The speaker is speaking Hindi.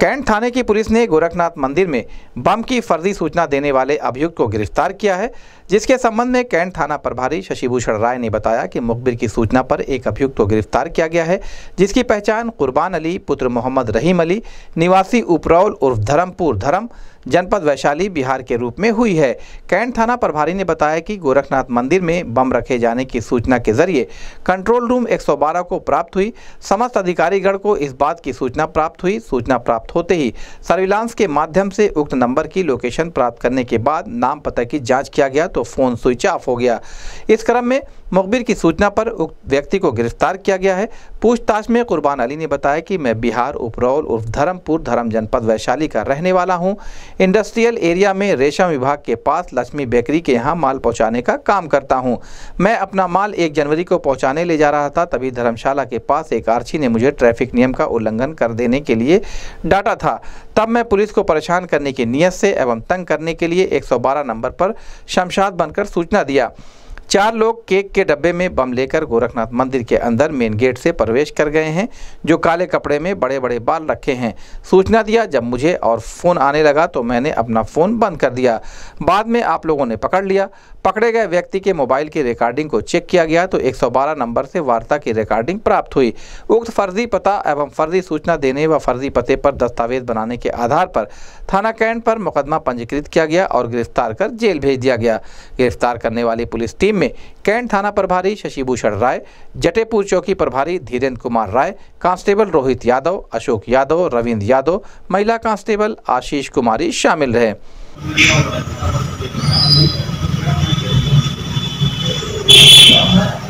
कैंट थाने की पुलिस ने गोरखनाथ मंदिर में बम की फर्जी सूचना देने वाले अभियुक्त को गिरफ्तार किया है जिसके संबंध में कैंट थाना प्रभारी शशिभूषण राय ने बताया कि मुखबिर की सूचना पर एक अभियुक्त को गिरफ्तार किया गया है जिसकी पहचान कुर्बान अली पुत्र मोहम्मद रहीम अली निवासी उपरौल उर्फ धर्मपुर धर्म जनपद वैशाली बिहार के रूप में हुई है कैंट थाना प्रभारी ने बताया कि गोरखनाथ मंदिर में बम रखे जाने की सूचना के जरिए कंट्रोल रूम 112 को प्राप्त हुई समस्त अधिकारीगढ़ को इस बात की सूचना प्राप्त हुई सूचना प्राप्त होते ही सर्विलांस के माध्यम से उक्त नंबर की लोकेशन प्राप्त करने के बाद नाम पता की जाँच किया गया तो फ़ोन स्विच ऑफ हो गया इस क्रम में मुखबिर की सूचना पर उक्त व्यक्ति को गिरफ्तार किया गया है पूछताछ में कुर्बान अली ने बताया कि मैं बिहार उपरौल उर्फ धर्मपुर धर्म जनपद वैशाली का रहने वाला हूँ इंडस्ट्रियल एरिया में रेशम विभाग के पास लक्ष्मी बेकरी के यहाँ माल पहुँचाने का काम करता हूँ मैं अपना माल एक जनवरी को पहुँचाने ले जा रहा था तभी धर्मशाला के पास एक आर्ची ने मुझे ट्रैफिक नियम का उल्लंघन कर देने के लिए डांटा था तब मैं पुलिस को परेशान करने की नीयत से एवं तंग करने के लिए एक नंबर पर शमशाद बनकर सूचना दिया चार लोग केक के डब्बे में बम लेकर गोरखनाथ मंदिर के अंदर मेन गेट से प्रवेश कर गए हैं जो काले कपड़े में बड़े बड़े बाल रखे हैं सूचना दिया जब मुझे और फ़ोन आने लगा तो मैंने अपना फ़ोन बंद कर दिया बाद में आप लोगों ने पकड़ लिया पकड़े गए व्यक्ति के मोबाइल की रिकॉर्डिंग को चेक किया गया तो 112 नंबर से वार्ता की रिकॉर्डिंग प्राप्त हुई उक्त फर्जी पता एवं फर्जी सूचना देने व फर्जी पते पर दस्तावेज बनाने के आधार पर थाना कैंट पर मुकदमा पंजीकृत किया गया और गिरफ्तार कर जेल भेज दिया गया गिरफ्तार करने वाली पुलिस टीम में कैंट थाना प्रभारी शशिभूषण राय जटेपुर चौकी प्रभारी धीरेन्द्र कुमार राय कांस्टेबल रोहित यादव अशोक यादव रविंद्र यादव महिला कांस्टेबल आशीष कुमारी शामिल रहे Yeah.